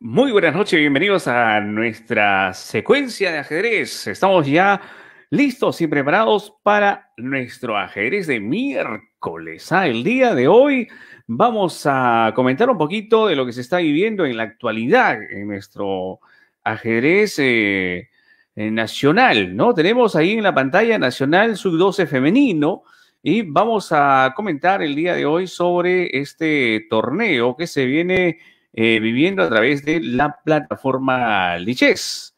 Muy buenas noches, bienvenidos a nuestra secuencia de ajedrez. Estamos ya listos y preparados para nuestro ajedrez de miércoles. Ah, el día de hoy vamos a comentar un poquito de lo que se está viviendo en la actualidad en nuestro ajedrez eh, eh, nacional, ¿no? Tenemos ahí en la pantalla Nacional Sub-12 femenino y vamos a comentar el día de hoy sobre este torneo que se viene eh, viviendo a través de la plataforma Liches.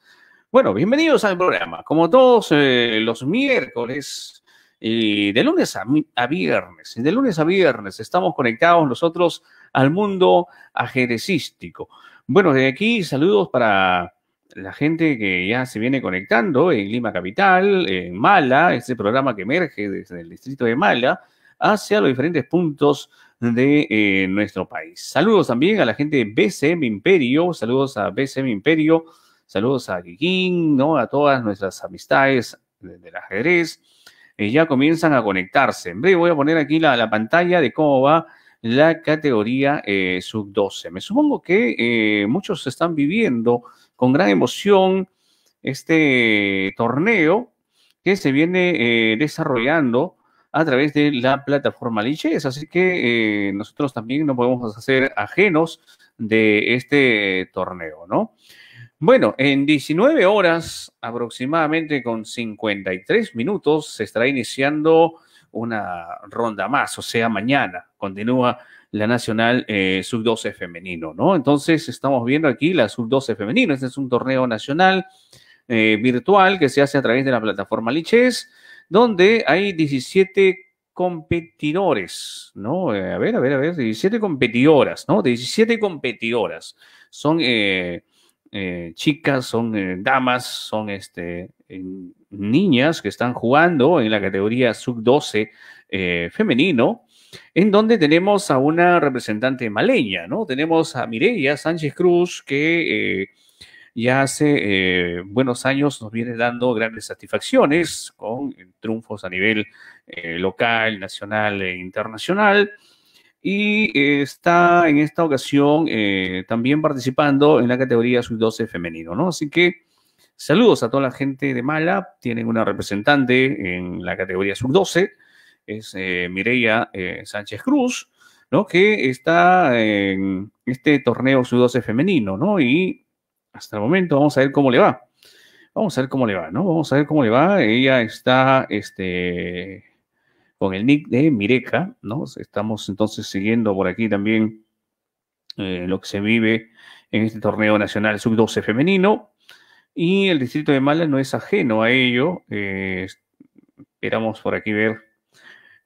Bueno, bienvenidos al programa. Como todos eh, los miércoles, eh, de lunes a, viernes, de lunes a viernes estamos conectados nosotros al mundo ajedrecístico. Bueno, de aquí saludos para la gente que ya se viene conectando en Lima Capital, en Mala, este programa que emerge desde el distrito de Mala hacia los diferentes puntos de eh, nuestro país. Saludos también a la gente de BCM Imperio, saludos a BCM Imperio, saludos a Guiguín, a todas nuestras amistades del ajedrez. Eh, ya comienzan a conectarse. En breve voy a poner aquí la, pantalla de cómo va la categoría eh, sub-12. Me supongo que muchos están viviendo con gran emoción este torneo que se viene desarrollando a través de la plataforma Liches. Así que eh, nosotros también no podemos hacer ajenos de este torneo, ¿no? Bueno, en 19 horas aproximadamente con 53 minutos se estará iniciando una ronda más, o sea, mañana continúa la Nacional eh, Sub-12 femenino, ¿no? Entonces estamos viendo aquí la Sub-12 femenino, este es un torneo nacional eh, virtual que se hace a través de la plataforma Liches donde hay 17 competidores, ¿no? Eh, a ver, a ver, a ver, 17 competidoras, ¿no? 17 competidoras. Son eh, eh, chicas, son damas, son este, niñas que están jugando en la categoría sub-12 femenino, en donde tenemos a una representante maleña, ¿no? Tenemos a Mireia Sánchez Cruz que ya hace eh, buenos años nos viene dando grandes satisfacciones con eh, triunfos a nivel eh, local, nacional e internacional. Y está en esta ocasión también participando en la categoría sub-12 femenino, ¿no? Así que saludos a toda la gente de Mala. Tienen una representante en la categoría sub-12, es Mireia Sánchez Cruz, ¿no? Que está en este torneo sub-12 femenino, ¿no? Y hasta el momento. Vamos a ver cómo le va. Vamos a ver cómo le va, ¿no? Vamos a ver cómo le va. Ella está este, con el nick de Mireca, ¿no? Estamos entonces siguiendo por aquí también eh, lo que se vive en este torneo nacional sub-12 femenino. Y el distrito de Mala no es ajeno a ello. Eh, esperamos por aquí ver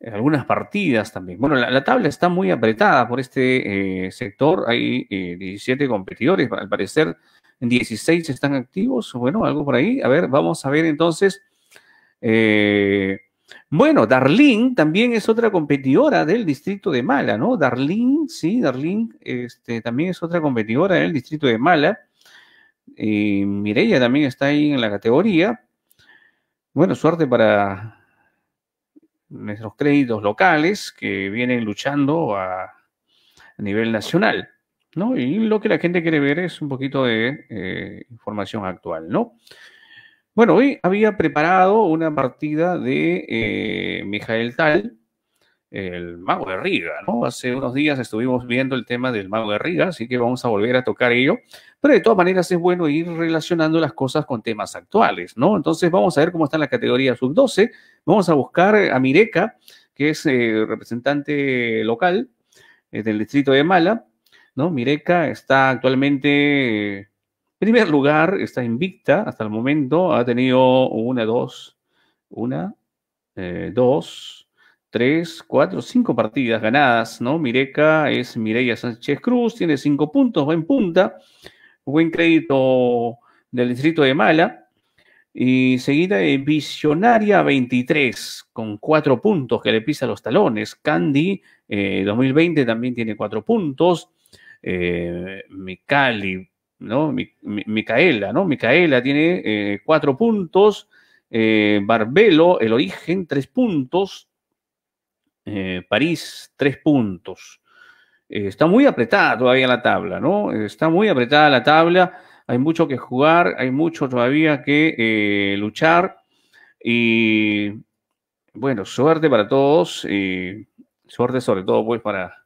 eh, algunas partidas también. Bueno, la, tabla está muy apretada por este eh, sector. Hay 17 competidores, al parecer 16 están activos, bueno, algo por ahí. A ver, vamos a ver entonces. Eh, bueno, Darlene también es otra competidora del distrito de Mala, ¿no? Darlene, sí, Darlene este, también es otra competidora del distrito de Mala. Eh, Mireya también está ahí en la categoría. Bueno, suerte para nuestros créditos locales que vienen luchando a nivel nacional. ¿no? Y lo que la gente quiere ver es un poquito de eh, información actual, ¿no? Bueno, hoy había preparado una partida de eh, Mijael Tal, el mago de Riga, ¿no? Hace unos días estuvimos viendo el tema del mago de Riga, así que vamos a volver a tocar ello, pero de todas maneras es bueno ir relacionando las cosas con temas actuales, ¿no? Entonces vamos a ver cómo está en la categoría sub-12, vamos a buscar a Mireka, que es eh, representante local del distrito de Mala, ¿no? Mireca está actualmente en primer lugar, está invicta hasta el momento, ha tenido una, dos, una, eh, dos, tres, cuatro, cinco partidas ganadas, ¿no? Mireca es Mireia Sánchez Cruz, tiene cinco puntos, buen punta, buen crédito del distrito de Mala, y seguida de Visionaria 23, con cuatro puntos que le pisa los talones. Candy 2020 eh, también tiene cuatro puntos. Eh, Micali, ¿no? Micaela, ¿no? Micaela tiene eh, cuatro puntos. Eh, Barbelo, el origen, tres puntos. París, tres puntos. está muy apretada todavía la tabla, ¿no? Está muy apretada la tabla. Hay mucho que jugar, hay mucho todavía que luchar. Y bueno, suerte para todos. Y suerte sobre todo, pues, para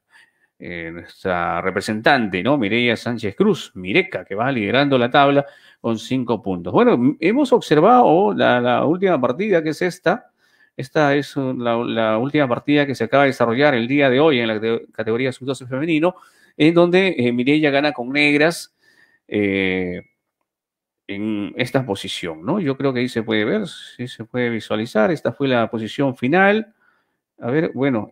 eh, nuestra representante, ¿no? Mireia Sánchez Cruz, Mireca, que va liderando la tabla con cinco puntos. Bueno, hemos observado la, última partida, que es esta. Esta es uh, la, última partida que se acaba de desarrollar el día de hoy en la categoría sub-12 femenino, en donde eh, Mireia gana con negras. Eh, en esta posición, ¿no? Yo creo que ahí se puede ver, si se puede visualizar. Esta fue la posición final. A ver, bueno,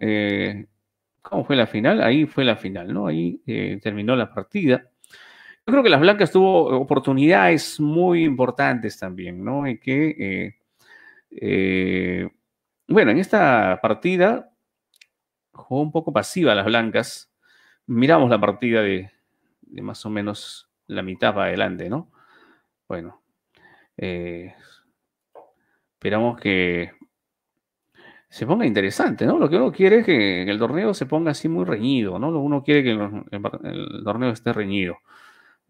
¿Cómo fue la final? Ahí fue la final, ¿no? Ahí eh, terminó la partida. Yo creo que las blancas tuvo oportunidades muy importantes también, ¿no? y que, eh, eh, bueno, en esta partida jugó un poco pasiva las blancas. Miramos la partida de, de más o menos la mitad para adelante, ¿no? Bueno, esperamos que se ponga interesante, ¿no? Lo que uno quiere es que el torneo se ponga así muy reñido, ¿no? Uno quiere que el, torneo esté reñido.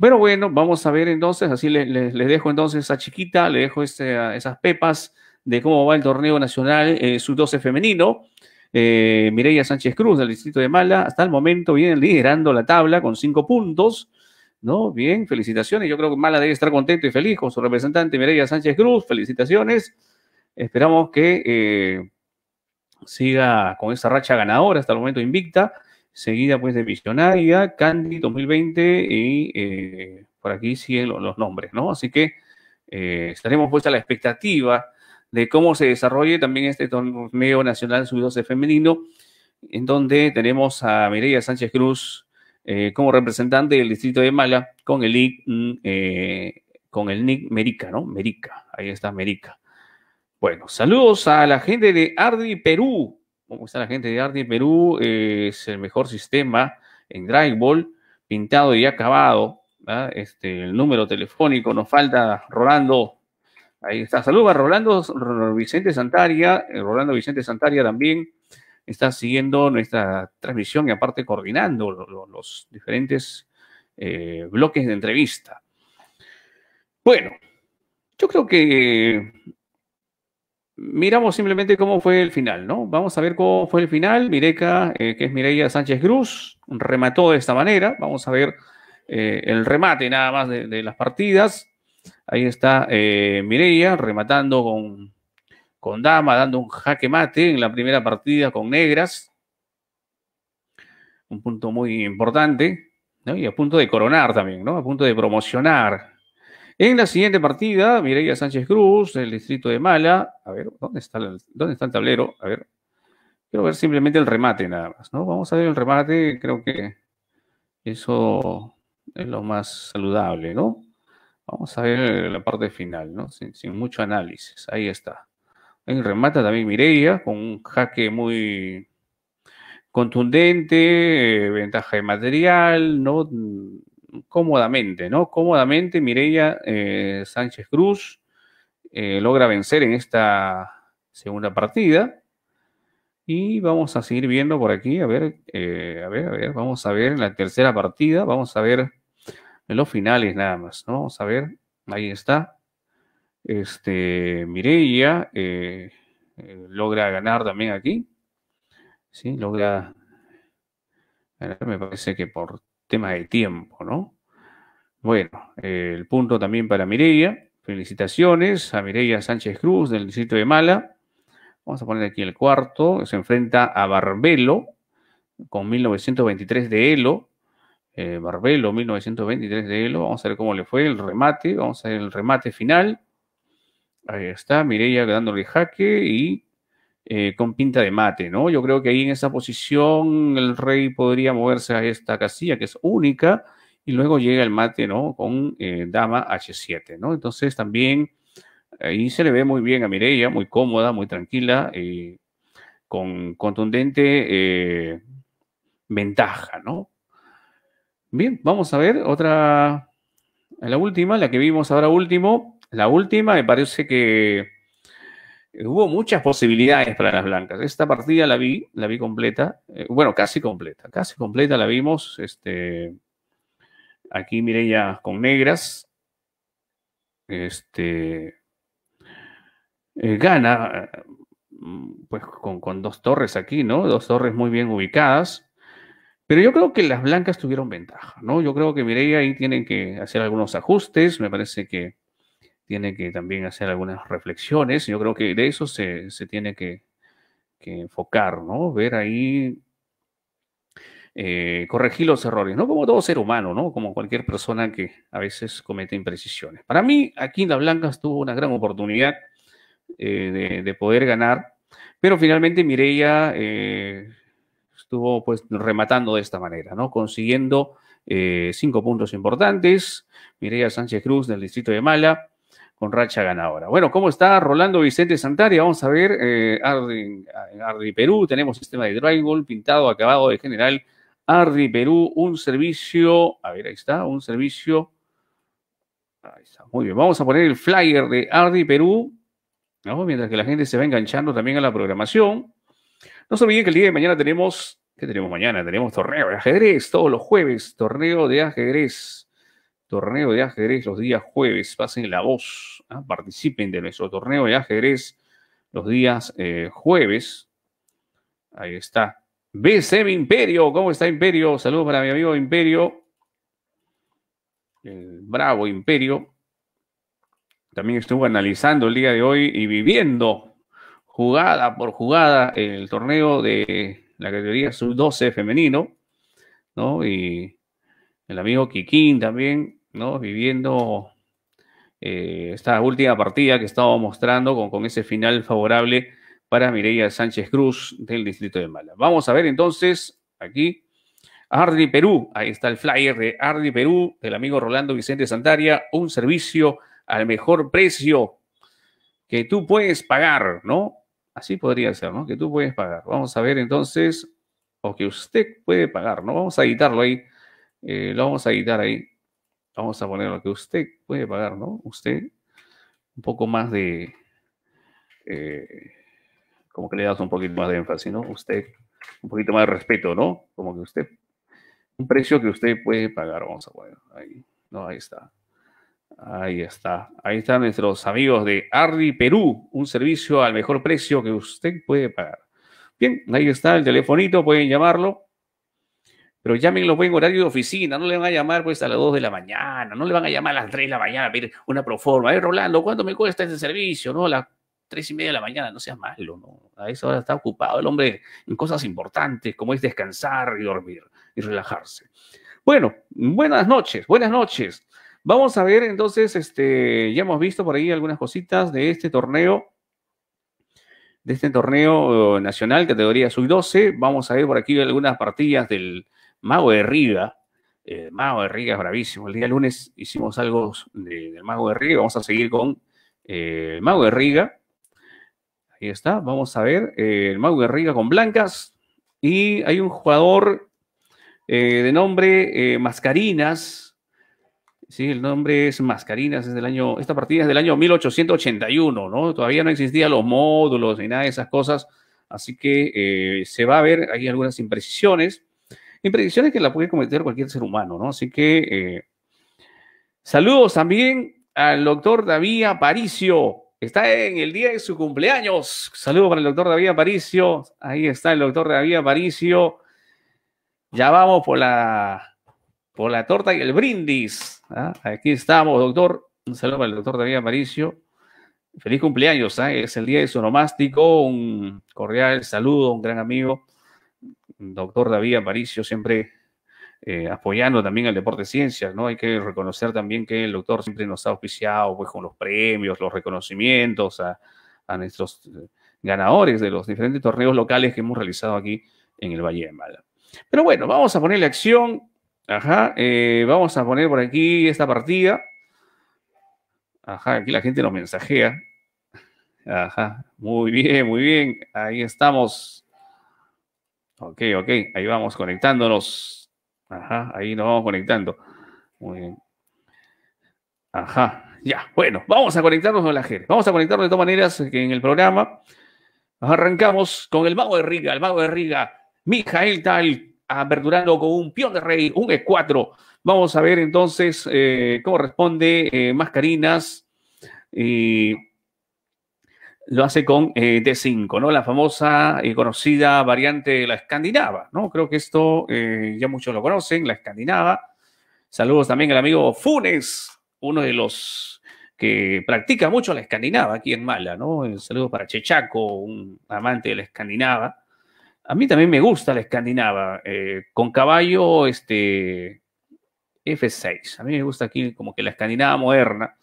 Pero bueno, vamos a ver entonces, así les dejo entonces esa Chiquita, le dejo este, esas pepas de cómo va el torneo nacional eh, sub-12 femenino. Mireya eh, Mireia Sánchez Cruz del distrito de Mala, hasta el momento viene liderando la tabla con cinco puntos. ¿no? Bien, felicitaciones. Yo creo que Mala debe estar contento y feliz con su representante Mireia Sánchez Cruz. Felicitaciones. Esperamos que eh, siga con esa racha ganadora hasta el momento invicta, seguida pues de Visionaria, Candy 2020 y eh, por aquí siguen los, nombres, ¿no? Así que eh, estaremos puestos a la expectativa de cómo se desarrolle también este torneo nacional sub-12 femenino, en donde tenemos a Mireia Sánchez Cruz eh, como representante del distrito de Mala con el, mm, con el nick Merica, ¿no? Merica, ahí está Merica. Bueno, saludos a la gente de Ardi Perú. ¿Cómo está la gente de Ardi Perú? Eh, es el mejor sistema en Ball, pintado y acabado. Este, el número telefónico nos falta, Rolando. Ahí está. Saludos a Rolando Vicente Santaria. Eh, Rolando Vicente Santaria también está siguiendo nuestra transmisión y aparte coordinando los, diferentes eh, bloques de entrevista. Bueno, yo creo que miramos simplemente cómo fue el final, ¿no? Vamos a ver cómo fue el final. Mireca, eh, que es Mireia Sánchez Cruz, remató de esta manera. Vamos a ver eh, el remate nada más de, las partidas. Ahí está eh, Mireia rematando con, Dama, dando un jaque mate en la primera partida con Negras. Un punto muy importante, ¿no? Y a punto de coronar también, ¿no? A punto de promocionar en la siguiente partida, Mireia Sánchez Cruz, del distrito de Mala. A ver, ¿dónde está el, dónde está el tablero? A ver. Quiero ver simplemente el remate nada más, ¿no? Vamos a ver el remate, creo que eso es lo más saludable, ¿no? Vamos a ver la parte final, ¿no? Sin, mucho análisis. Ahí está. En remata también Mireia, con un jaque muy contundente, eh, ventaja de material, ¿no? cómodamente, ¿no? Cómodamente Mireia eh, Sánchez Cruz eh, logra vencer en esta segunda partida. Y vamos a seguir viendo por aquí, a ver, eh, a ver, a ver, vamos a ver en la tercera partida, vamos a ver en los finales nada más, ¿no? Vamos a ver, ahí está. Este, Mireya logra ganar también aquí. Sí, logra me parece que por tema de tiempo, ¿no? Bueno, el punto también para Mireia. Felicitaciones a Mireia Sánchez Cruz del distrito de Mala. Vamos a poner aquí el cuarto. Se enfrenta a Barbelo con 1923 de Elo. Eh, Barbelo, 1923 de Elo. Vamos a ver cómo le fue el remate. Vamos a ver el remate final. Ahí está, Mireia dándole jaque y eh, con pinta de mate, ¿no? Yo creo que ahí en esa posición el rey podría moverse a esta casilla que es única y luego llega el mate, ¿no? Con eh, dama H7, ¿no? Entonces también ahí se le ve muy bien a Mireia, muy cómoda, muy tranquila, y eh, con contundente ventaja, ¿no? Bien, vamos a ver otra, la última, la que vimos ahora último. La última me parece que hubo muchas posibilidades para las blancas. Esta partida la vi, la vi completa, eh, bueno, casi completa, casi completa la vimos. Este, aquí ya con negras. Este, eh, gana, mm, pues con, con, dos torres aquí, ¿no? Dos torres muy bien ubicadas. Pero yo creo que las blancas tuvieron ventaja, ¿no? Yo creo que Mireia ahí tienen que hacer algunos ajustes. Me parece que tiene que también hacer algunas reflexiones. Yo creo que de eso se, tiene que, enfocar, ¿no? Ver ahí, eh, corregir los errores, ¿no? Como todo ser humano, ¿no? Como cualquier persona que a veces comete imprecisiones. Para mí, aquí en La Blanca estuvo una gran oportunidad eh, de, poder ganar, pero finalmente Mireia eh, estuvo pues rematando de esta manera, ¿no? Consiguiendo... cinco puntos importantes. Mireia Sánchez Cruz del distrito de Mala, con racha ganadora. Bueno, ¿cómo está Rolando Vicente Santaria? Vamos a ver, eh, Ardi, Perú, tenemos sistema de drywall pintado, acabado de general. Ardi Perú, un servicio, a ver, ahí está, un servicio. Ahí está, muy bien. Vamos a poner el flyer de Ardi Perú, mientras que la gente se va enganchando también a la programación. No se olviden que el día de mañana tenemos, ¿qué tenemos mañana? Tenemos torneo de ajedrez, todos los jueves, torneo de ajedrez torneo de ajedrez los días jueves. Pasen la voz, ¿ah? participen de nuestro torneo de ajedrez los días eh, jueves. Ahí está. BCM Imperio, ¿cómo está Imperio? Saludos para mi amigo Imperio. El bravo Imperio. También estuvo analizando el día de hoy y viviendo jugada por jugada el torneo de la categoría sub-12 femenino, ¿no? Y el amigo Kikín también Viviendo eh, esta última partida que estaba mostrando con, con ese final favorable para Mireia Sánchez Cruz del distrito de Mala. Vamos a ver entonces aquí Ardi Perú. Ahí está el flyer de Ardi Perú del amigo Rolando Vicente Santaria. Un servicio al mejor precio que tú puedes pagar, ¿no? Así podría ser, ¿no? Que tú puedes pagar. Vamos a ver entonces, o que usted puede pagar, ¿no? Vamos a editarlo ahí. Eh, lo vamos a editar ahí vamos a poner lo que usted puede pagar, ¿no? Usted, un poco más de, eh, como que le das un poquito más de énfasis, ¿no? Usted, un poquito más de respeto, ¿no? Como que usted, un precio que usted puede pagar, vamos a poner, ahí, ¿no? Ahí está. Ahí está. Ahí están nuestros amigos de Ardi Perú, un servicio al mejor precio que usted puede pagar. Bien, ahí está el telefonito, pueden llamarlo pero llámenlo buen horario de oficina, no le van a llamar pues a las 2 de la mañana, no le van a llamar a las 3 de la mañana a pedir una proforma. Eh, Rolando, ¿cuánto me cuesta ese servicio? No, a las 3 y media de la mañana, no seas malo, ¿no? A esa hora está ocupado el hombre en cosas importantes como es descansar y dormir y relajarse. Bueno, buenas noches, buenas noches. Vamos a ver entonces, este, ya hemos visto por ahí algunas cositas de este torneo de este torneo eh, nacional, categoría sub-12. Vamos a ver por aquí algunas partidas del, Mago de Riga. Eh, Mago de Riga es bravísimo. El día lunes hicimos algo del Mago de Riga. Vamos a seguir con eh, el Mago de Riga. Ahí está. Vamos a ver eh, el Mago de Riga con blancas. Y hay un jugador de nombre Mascarinas. Sí, el nombre es Mascarinas, es del año, esta partida es del año 1881, ¿no? Todavía no existían los módulos ni nada de esas cosas, así que se va a ver, hay algunas imprecisiones. Impredicciones que la puede cometer cualquier ser humano, ¿no? Así que eh, saludos también al doctor David Aparicio. Está en el día de su cumpleaños. Saludos para el doctor David Aparicio. Ahí está el doctor David Aparicio. Ya vamos por la, por la torta y el brindis. ¿ah? Aquí estamos, doctor. Un saludo para el doctor David Aparicio. Feliz cumpleaños, ¿ah? es el día de su nomástico. Un cordial saludo, un gran amigo doctor David Aparicio siempre eh, apoyando también al deporte de ciencias, ¿no? Hay que reconocer también que el doctor siempre nos ha auspiciado pues, con los premios, los reconocimientos a, nuestros eh, ganadores de los diferentes torneos locales que hemos realizado aquí en el Valle de Mala. Pero bueno, vamos a ponerle acción. Ajá, eh, vamos a poner por aquí esta partida. Ajá, aquí la gente nos mensajea. Ajá, muy bien, muy bien. Ahí estamos. Ok, ok, ahí vamos conectándonos. Ajá, ahí nos vamos conectando. Muy bien. Ajá, ya, bueno, vamos a conectarnos con la gente. Vamos a conectarnos de todas maneras en el programa. Arrancamos con el mago de Riga, el mago de Riga, Mijael Tal, ah, aperturando con un peón de rey, un E4. Vamos a ver entonces eh, cómo responde eh, Mascarinas. Y lo hace con t eh, D5, ¿no? La famosa y eh, conocida variante de la escandinava, ¿no? Creo que esto eh, ya muchos lo conocen, la escandinava. Saludos también al amigo Funes, uno de los que practica mucho la escandinava aquí en Mala, ¿no? Saludos para Chechaco, un amante de la escandinava. A mí también me gusta la escandinava, con caballo este, F6. A mí me gusta aquí como que la escandinava moderna.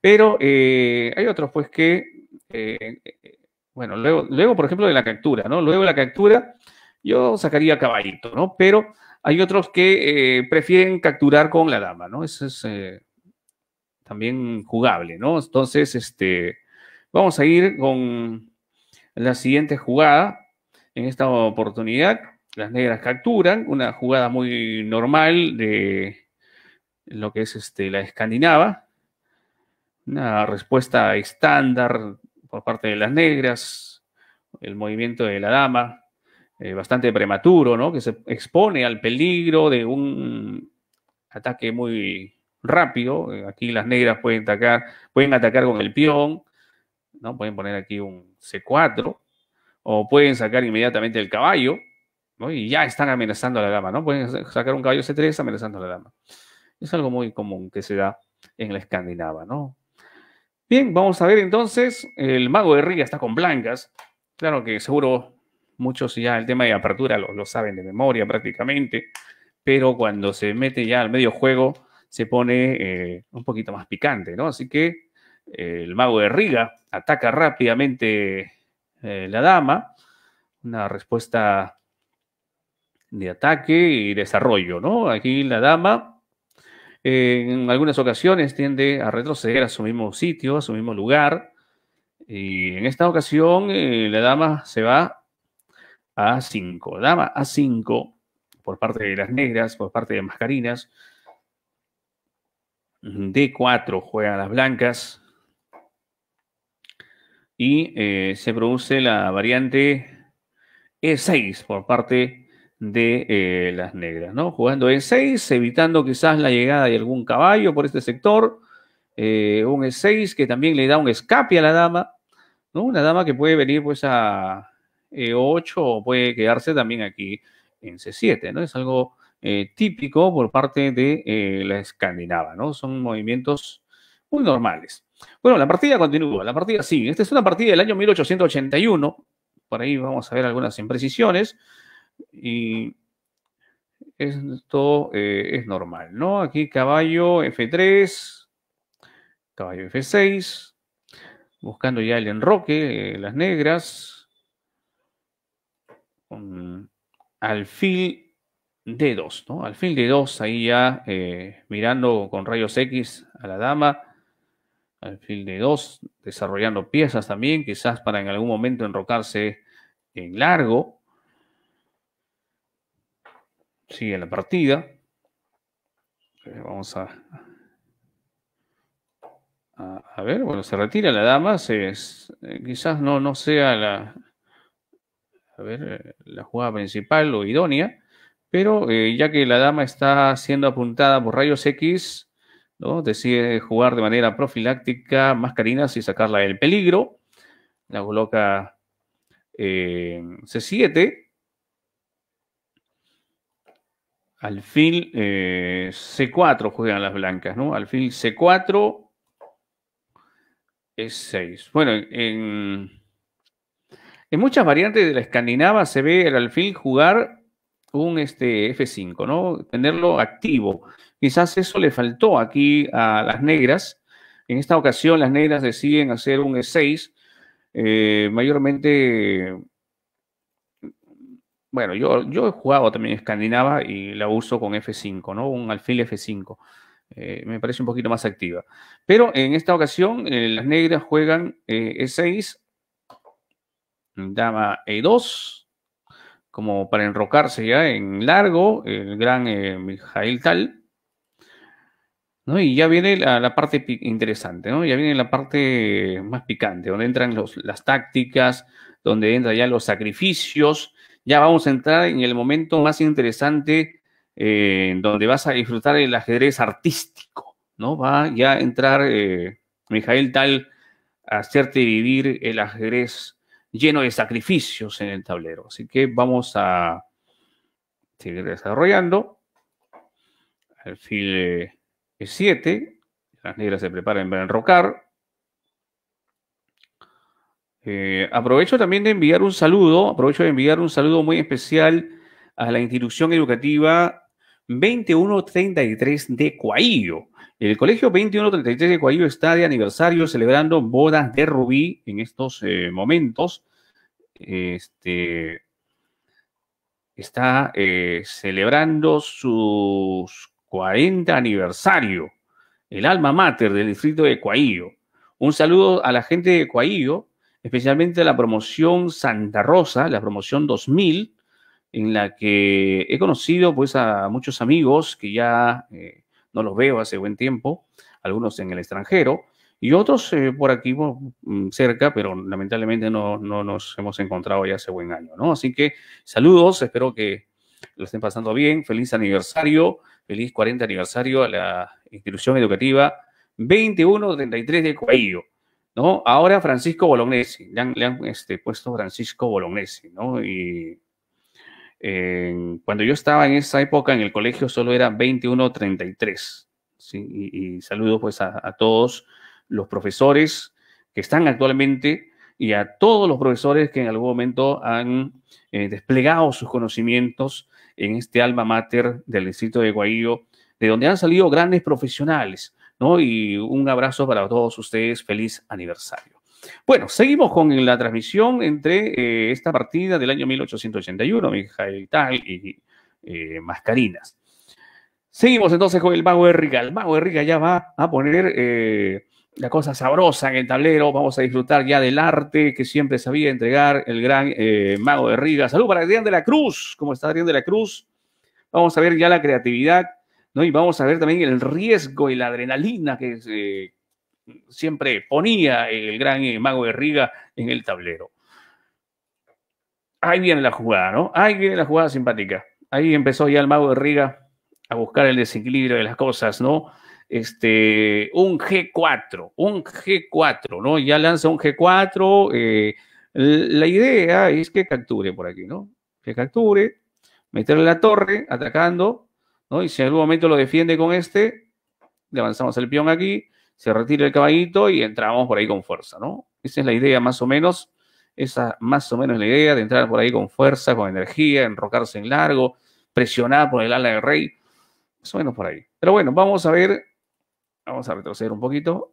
Pero hay otros pues que eh, eh, bueno, luego, por ejemplo, de la captura, ¿no? Luego de la captura, yo sacaría caballito, ¿no? Pero hay otros que eh, prefieren capturar con la dama, ¿no? Eso es también jugable, ¿no? Entonces, este, vamos a ir con la siguiente jugada. En esta oportunidad, las negras capturan, una jugada muy normal de lo que es este, la escandinava, una respuesta estándar por parte de las negras, el movimiento de la dama, eh, bastante prematuro, ¿no? Que se expone al peligro de un ataque muy rápido. Aquí las negras pueden atacar, pueden atacar con el peón, ¿no? Pueden poner aquí un C4 o pueden sacar inmediatamente el caballo, Y ya están amenazando a la dama, ¿no? Pueden sacar un caballo C3 amenazando a la dama. Es algo muy común que se da en la escandinava, ¿no? Bien, vamos a ver entonces. El mago de Riga está con blancas. Claro que seguro muchos ya el tema de apertura lo, saben de memoria prácticamente, pero cuando se mete ya al medio juego se pone eh, un poquito más picante, ¿no? Así que eh, el mago de Riga ataca rápidamente eh, la dama, una respuesta de ataque y desarrollo, ¿no? Aquí la dama en algunas ocasiones tiende a retroceder a su mismo sitio, a su mismo lugar. Y en esta ocasión eh, la dama se va a 5. Dama a 5 por parte de las negras, por parte de mascarinas. D4 juegan las blancas. Y eh, se produce la variante E6 por parte de de eh, las negras, ¿no? Jugando e 6, evitando quizás la llegada de algún caballo por este sector. Eh, un E6 que también le da un escape a la dama, ¿no? Una dama que puede venir pues a E8 o puede quedarse también aquí en C7, ¿no? Es algo eh, típico por parte de la escandinava, ¿no? Son movimientos muy normales. Bueno, la partida continúa, la partida sigue. Esta es una partida del año 1881, por ahí vamos a ver algunas imprecisiones. Y esto eh, es normal, ¿no? Aquí caballo F3, caballo F6, buscando ya el enroque, eh, las negras, con alfil D2, ¿no? Alfil D2, ahí ya eh, mirando con rayos X a la dama, alfil D2, desarrollando piezas también, quizás para en algún momento enrocarse en largo, sigue la partida. Eh, vamos a, a, ver, bueno, se retira la dama, quizás no, no sea la, eh, la jugada principal o idónea, pero eh, ya que la dama está siendo apuntada por rayos X, ¿no? decide jugar de manera profiláctica mascarinas y sacarla del peligro, la coloca C7, Alfil fin eh, C4 juegan las blancas, ¿no? Alfil C4 e 6. Bueno, en, muchas variantes de la escandinava se ve al alfil jugar un este, F5, ¿no? Tenerlo activo. Quizás eso le faltó aquí a las negras. En esta ocasión las negras deciden hacer un E6, eh, mayormente bueno, yo, yo he jugado también escandinava y la uso con F5, ¿no? Un alfil F5. Eh, me parece un poquito más activa. Pero en esta ocasión, eh, las negras juegan E6, eh, e dama E2, como para enrocarse ya en largo, el gran Mijail Tal. Y ya viene la, parte interesante, ¿no? Ya viene la parte más picante, donde entran las tácticas, donde entran ya los sacrificios, ya vamos a entrar en el momento más interesante eh, en donde vas a disfrutar el ajedrez artístico, ¿no? Va ya a entrar eh, Mijael Tal a hacerte vivir el ajedrez lleno de sacrificios en el tablero. Así que vamos a seguir desarrollando. Alfil es eh, 7 las negras se preparan para enrocar. Eh, aprovecho también de enviar un saludo, aprovecho de enviar un saludo muy especial a la institución educativa 2133 de Coahío, El colegio 2133 de Cuaillo está de aniversario celebrando bodas de rubí en estos eh, momentos. Este, está eh, celebrando sus 40 aniversario, el alma mater del distrito de Cuaillo. Un saludo a la gente de Cuaillo especialmente la promoción Santa Rosa, la promoción 2000, en la que he conocido pues a muchos amigos que ya eh, no los veo hace buen tiempo, algunos en el extranjero y otros eh, por aquí mm, cerca, pero lamentablemente no, nos hemos encontrado ya hace buen año, ¿no? Así que saludos, espero que lo estén pasando bien, feliz aniversario, feliz 40 aniversario a la institución educativa 2133 de Coello. ¿no? Ahora Francisco Bolognesi, le han, este, puesto Francisco Bolognesi, ¿no? Y cuando yo estaba en esa época en el colegio solo era 21 ¿sí? Y, y saludo pues a, todos los profesores que están actualmente y a todos los profesores que en algún momento han eh, desplegado sus conocimientos en este alma mater del distrito de Guaío, de donde han salido grandes profesionales. Y un abrazo para todos ustedes, feliz aniversario. Bueno, seguimos con la transmisión entre eh, esta partida del año 1881, y Tal y eh, Mascarinas. Seguimos entonces con el Mago de Riga. El Mago de Riga ya va a poner eh, la cosa sabrosa en el tablero. Vamos a disfrutar ya del arte que siempre sabía entregar el gran Mago de Riga. Salud para Adrián de la Cruz. ¿Cómo está Adrián de la Cruz? Vamos a ver ya la creatividad ¿no? Y vamos a ver también el riesgo y la adrenalina que eh, siempre ponía el gran eh, mago de Riga en el tablero. Ahí viene la jugada, ¿no? Ahí viene la jugada simpática. Ahí empezó ya el mago de Riga a buscar el desequilibrio de las cosas, ¿no? Este, un G4, un G4, ¿no? Ya lanza un G4. Eh, la idea es que capture por aquí, ¿no? Que capture, meterle la torre, atacando, y si en algún momento lo defiende con este, le avanzamos el peón aquí, se retira el caballito y entramos por ahí con fuerza, ¿no? Esa es la idea más o menos, esa más o menos la idea de entrar por ahí con fuerza, con energía, enrocarse en largo, presionar por el ala del rey, más o menos por ahí. Pero bueno, vamos a ver, vamos a retroceder un poquito.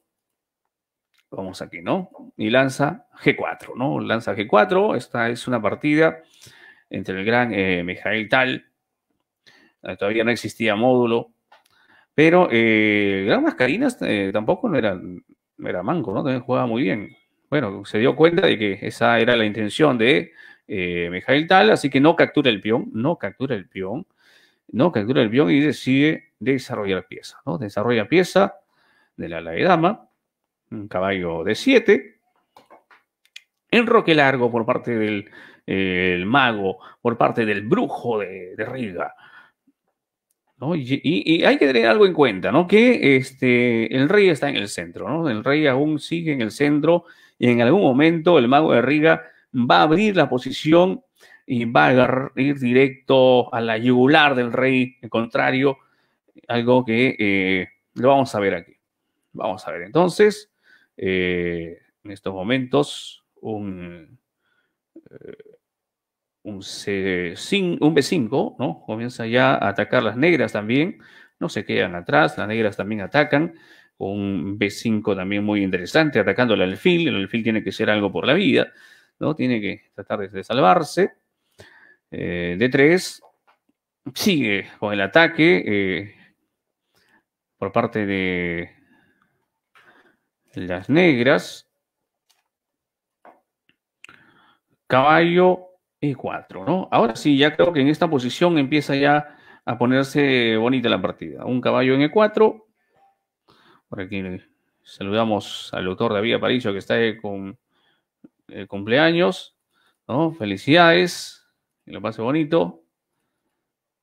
Vamos aquí, ¿no? Y lanza G4, ¿no? Lanza G4, esta es una partida entre el gran eh, Mijael Tal eh, todavía no existía módulo, pero Gran eh, Mascarinas eh, tampoco no era, era manco, ¿no? También jugaba muy bien. Bueno, se dio cuenta de que esa era la intención de eh, Tal, así que no captura el peón, no captura el peón, no captura el peón y decide desarrollar pieza, ¿no? Desarrolla pieza de la, ala de dama, un caballo de 7, enroque largo por parte del mago, por parte del brujo de Riga, y, hay que tener algo en cuenta, ¿no? Que este, el rey está en el centro, ¿no? El rey aún sigue en el centro y en algún momento el mago de Riga va a abrir la posición y va a ir directo a la yugular del rey, el contrario, algo que eh, lo vamos a ver aquí. Vamos a ver entonces, eh, en estos momentos, un... Eh, un, un B5, ¿no? Comienza ya a atacar las negras también, no se quedan atrás, las negras también atacan, un B5 también muy interesante, atacando al alfil, el alfil tiene que ser algo por la vida, ¿no? Tiene que tratar de salvarse. Eh, D3 sigue con el ataque eh, por parte de las negras. Caballo e4, ¿no? Ahora sí, ya creo que en esta posición empieza ya a ponerse bonita la partida. Un caballo en E4. Por aquí saludamos al doctor David Aparicio que está con cumpleaños. ¿no? Felicidades. Que lo pase bonito.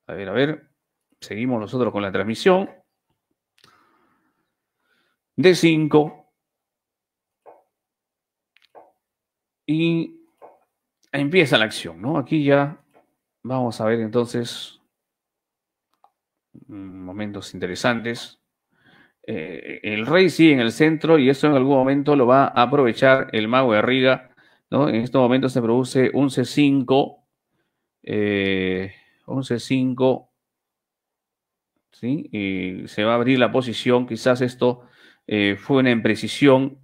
A ver, a ver. Seguimos nosotros con la transmisión. D5. Y empieza la acción, ¿no? Aquí ya vamos a ver entonces mm, momentos interesantes. Eh, el rey sigue en el centro y eso en algún momento lo va a aprovechar el mago de Riga, ¿no? En este momento se produce c 5 eh, 11-5, ¿sí? Y se va a abrir la posición, quizás esto eh, fue una imprecisión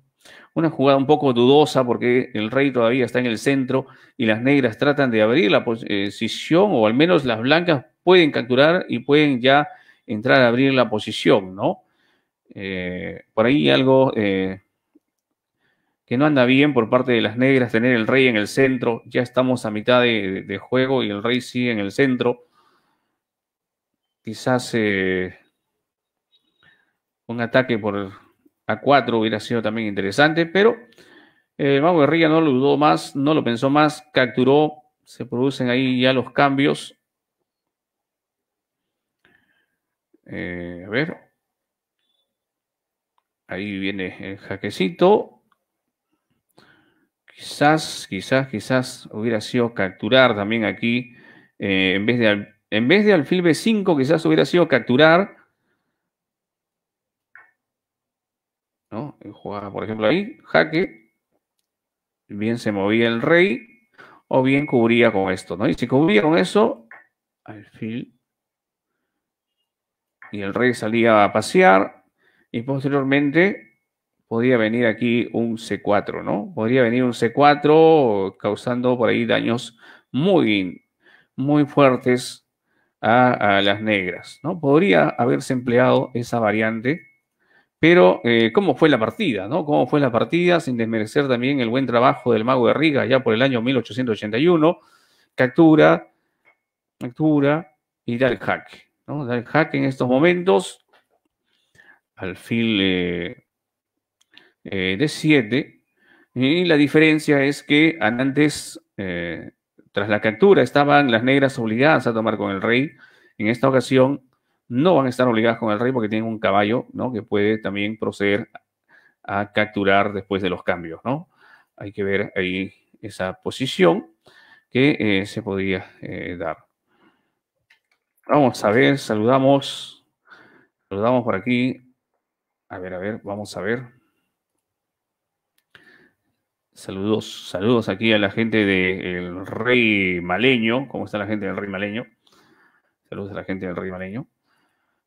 una jugada un poco dudosa porque el rey todavía está en el centro y las negras tratan de abrir la posición eh, o al menos las blancas pueden capturar y pueden ya entrar a abrir la posición, ¿no? Eh, por ahí algo eh, que no anda bien por parte de las negras tener el rey en el centro. Ya estamos a mitad de, juego y el rey sigue en el centro. Quizás un ataque por, a 4 hubiera sido también interesante, pero eh, Guerrilla no lo dudó más, no lo pensó más, capturó, se producen ahí ya los cambios. Eh, a ver. Ahí viene el jaquecito. Quizás, quizás, quizás hubiera sido capturar también aquí. Eh, en, vez de, en vez de alfil B5, quizás hubiera sido capturar jugaba, por ejemplo, ahí, jaque, bien se movía el rey, o bien cubría con esto, ¿no? Y si cubría eso eso, fin, y el rey salía a pasear, y posteriormente podía venir aquí un C4, ¿no? Podría venir un C4 causando por ahí daños muy, muy fuertes a, a las negras, ¿no? Podría haberse empleado esa variante pero, eh, ¿cómo fue la partida? ¿no? ¿Cómo fue la partida? Sin desmerecer también el buen trabajo del mago de Riga ya por el año 1881. Captura, captura y da el hack. ¿no? hack en estos momentos. Alfil fin eh, eh, de 7. Y la diferencia es que antes, tras la captura, estaban las negras obligadas a tomar con el rey. En esta ocasión, no van a estar obligadas con el rey porque tienen un caballo, ¿no? Que puede también proceder a capturar después de los cambios, ¿no? Hay que ver ahí esa posición que eh, se podría eh, dar. Vamos a ver, saludamos, saludamos por aquí. A ver, a ver, vamos a ver. Saludos, saludos aquí a la gente del Rey Maleño. ¿Cómo está la gente del Rey Maleño? Saludos a la gente del Rey Maleño.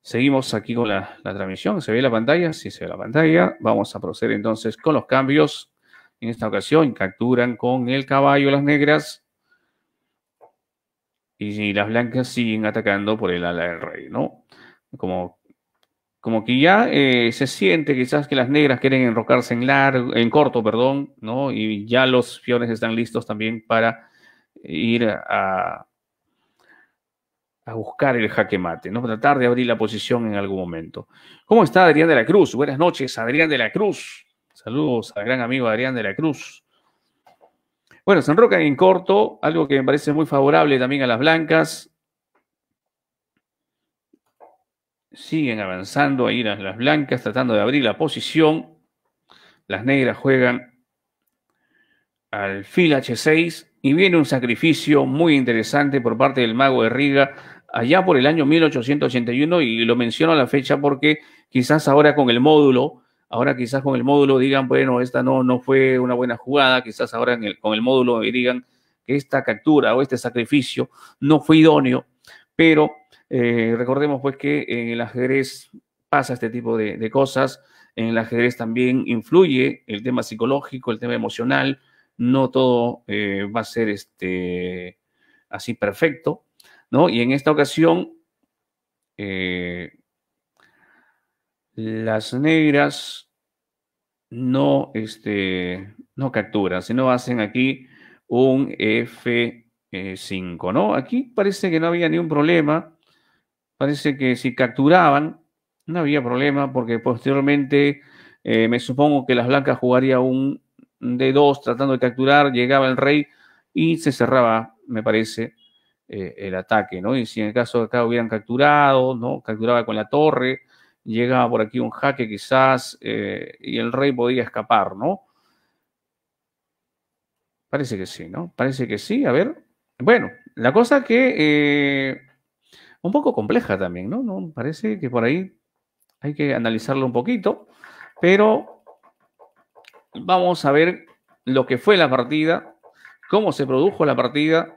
Seguimos aquí con la, transmisión. ¿Se ve la pantalla? Sí, se ve la pantalla. Vamos a proceder entonces con los cambios. En esta ocasión capturan con el caballo las negras y las blancas siguen atacando por el ala del rey, ¿no? Como, como que ya eh, se siente quizás que las negras quieren enrocarse en, largo, en corto, perdón, ¿no? Y ya los fiones están listos también para ir a, a buscar el jaque mate, ¿no? Tratar de abrir la posición en algún momento. ¿Cómo está Adrián de la Cruz? Buenas noches, Adrián de la Cruz. Saludos al gran amigo Adrián de la Cruz. Bueno, se enrocan en corto, algo que me parece muy favorable también a las blancas. Siguen avanzando ahí las, las blancas, tratando de abrir la posición. Las negras juegan al fil H6 y viene un sacrificio muy interesante por parte del mago de Riga allá por el año 1881 y lo menciono a la fecha porque quizás ahora con el módulo, ahora quizás con el módulo digan, bueno, esta no, no fue una buena jugada, quizás ahora con el módulo digan que esta captura o este sacrificio no fue idóneo, pero eh, recordemos pues que en el ajedrez pasa este tipo de, cosas, en el ajedrez también influye el tema psicológico, el tema emocional, no todo eh, va a ser este, así perfecto, ¿no? Y en esta ocasión, eh, las negras no, este, no capturan, sino hacen aquí un F5, ¿no? Aquí parece que no había ningún problema. Parece que si capturaban, no había problema, porque posteriormente eh, me supongo que las blancas jugaría un D2 tratando de capturar, llegaba el rey y se cerraba, me parece, eh, el ataque, ¿no? Y si en el caso de acá hubieran capturado, ¿no? Capturaba con la torre, llegaba por aquí un jaque quizás eh, y el rey podía escapar, ¿no? Parece que sí, ¿no? Parece que sí, a ver. Bueno, la cosa que eh, un poco compleja también, ¿no? ¿no? Parece que por ahí hay que analizarlo un poquito, pero vamos a ver lo que fue la partida, cómo se produjo la partida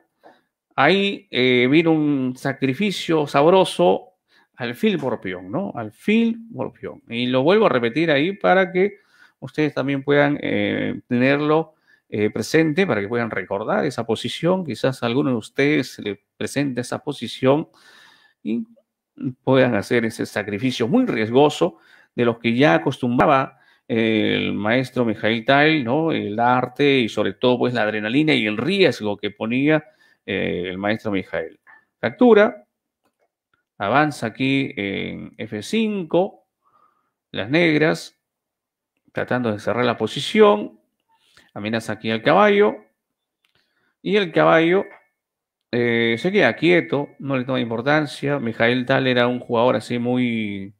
ahí eh, vino un sacrificio sabroso al Phil porpión, ¿no? Al Phil porpión. Y lo vuelvo a repetir ahí para que ustedes también puedan eh, tenerlo eh, presente, para que puedan recordar esa posición. Quizás alguno de ustedes le presente esa posición y puedan hacer ese sacrificio muy riesgoso de los que ya acostumbraba el maestro Mijail Tal, ¿no? El arte y sobre todo pues la adrenalina y el riesgo que ponía eh, el maestro Mijael. Captura, avanza aquí en F5, las negras, tratando de cerrar la posición, amenaza aquí al caballo, y el caballo eh, se queda quieto, no le toma importancia. Mijael Tal era un jugador así muy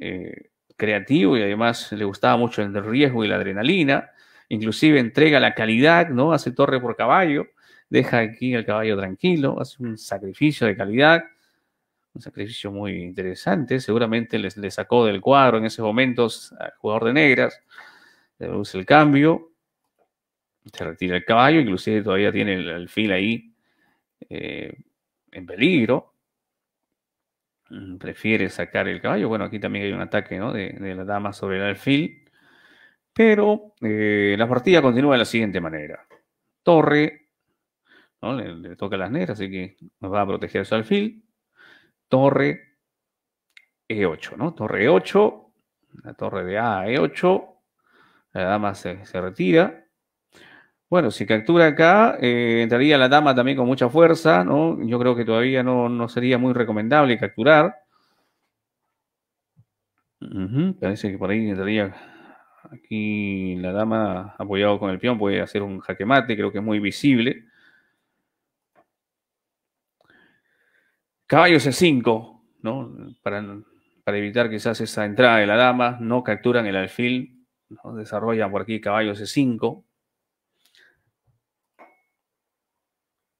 eh, creativo y además le gustaba mucho el riesgo y la adrenalina. Inclusive entrega la calidad, ¿no? Hace torre por caballo deja aquí al caballo tranquilo, hace un sacrificio de calidad, un sacrificio muy interesante, seguramente le sacó del cuadro en esos momentos al jugador de negras, le el cambio, se retira el caballo, inclusive todavía tiene el, alfil ahí eh, en peligro, prefiere sacar el caballo, bueno, aquí también hay un ataque de, la dama sobre el alfil, pero eh, la partida continúa de la siguiente manera. Torre le, toca las negras, así que nos va a proteger su alfil. Torre E8, ¿no? Torre E8, la torre de A E8, la dama se, retira. Bueno, si captura acá, eh, entraría la dama también con mucha fuerza, ¿no? Yo creo que todavía no, sería muy recomendable capturar. parece que por ahí entraría aquí la dama apoyado con el peón, puede hacer un jaque mate, creo que es muy visible. Caballo c 5, ¿no? Para, para, evitar quizás esa entrada de la dama, no capturan el alfil, ¿no? desarrollan por aquí caballos c 5.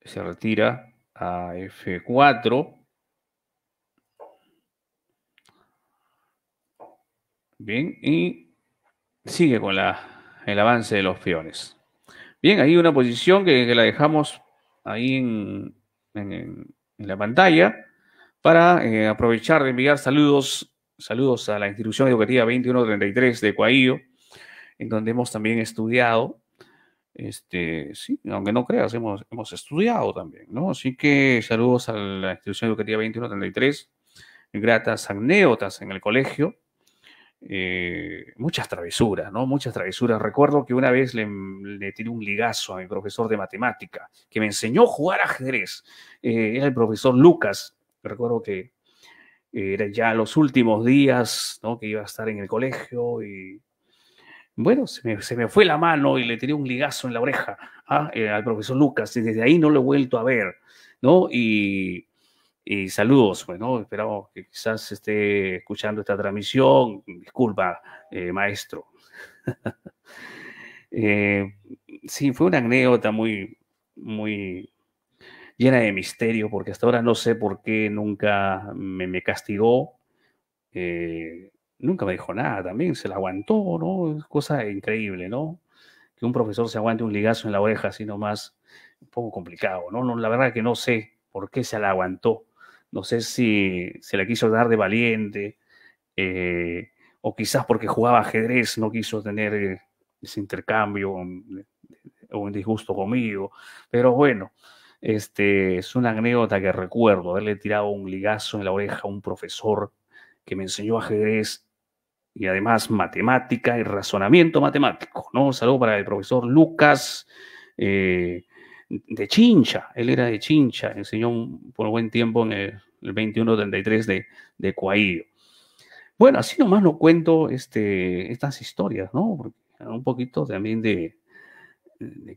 Se retira a F4. Bien, y sigue con el avance de los peones. Bien, ahí una posición que, la dejamos ahí en en la pantalla para eh, aprovechar de enviar saludos, saludos a la institución educativa 2133 de Cuahío, en donde hemos también estudiado. Este, sí, aunque no creas, hemos, hemos estudiado también, ¿no? Así que saludos a la institución educativa 2133, gratas anécdotas en el colegio eh, muchas travesuras, ¿no? Muchas travesuras. Recuerdo que una vez le, tiré un ligazo a mi profesor de matemática, que me enseñó a jugar ajedrez. Eh, era el profesor Lucas. Recuerdo que eh, era ya los últimos días, ¿no? Que iba a estar en el colegio y... Bueno, se me, se me fue la mano y le tiré un ligazo en la oreja ¿ah? eh, al profesor Lucas. Y desde ahí no lo he vuelto a ver, ¿no? Y y saludos, bueno, esperamos que quizás esté escuchando esta transmisión. Disculpa, eh, maestro. Eh, sí, fue una anécdota muy, muy llena de misterio, porque hasta ahora no sé por qué nunca me, castigó. Eh, nunca me dijo nada también, se la aguantó, ¿no? Es cosa increíble, ¿no? Que un profesor se aguante un ligazo en la oreja así nomás, un poco complicado, no la verdad que no sé por qué se la aguantó no sé si se la quiso dar de valiente, eh, o quizás porque jugaba ajedrez no quiso tener eh, ese intercambio mm, o un disgusto conmigo, pero bueno, este, es una anécdota que recuerdo, haberle tirado un ligazo en la oreja a un profesor que me enseñó ajedrez y además matemática y razonamiento matemático, ¿no? Un saludo para el profesor Lucas eh, de Chincha, él era de Chincha, enseñó por un buen tiempo en el, el 21-33 de, de Bueno, así nomás no cuento este, estas historias, ¿no? Ah, un poquito también de,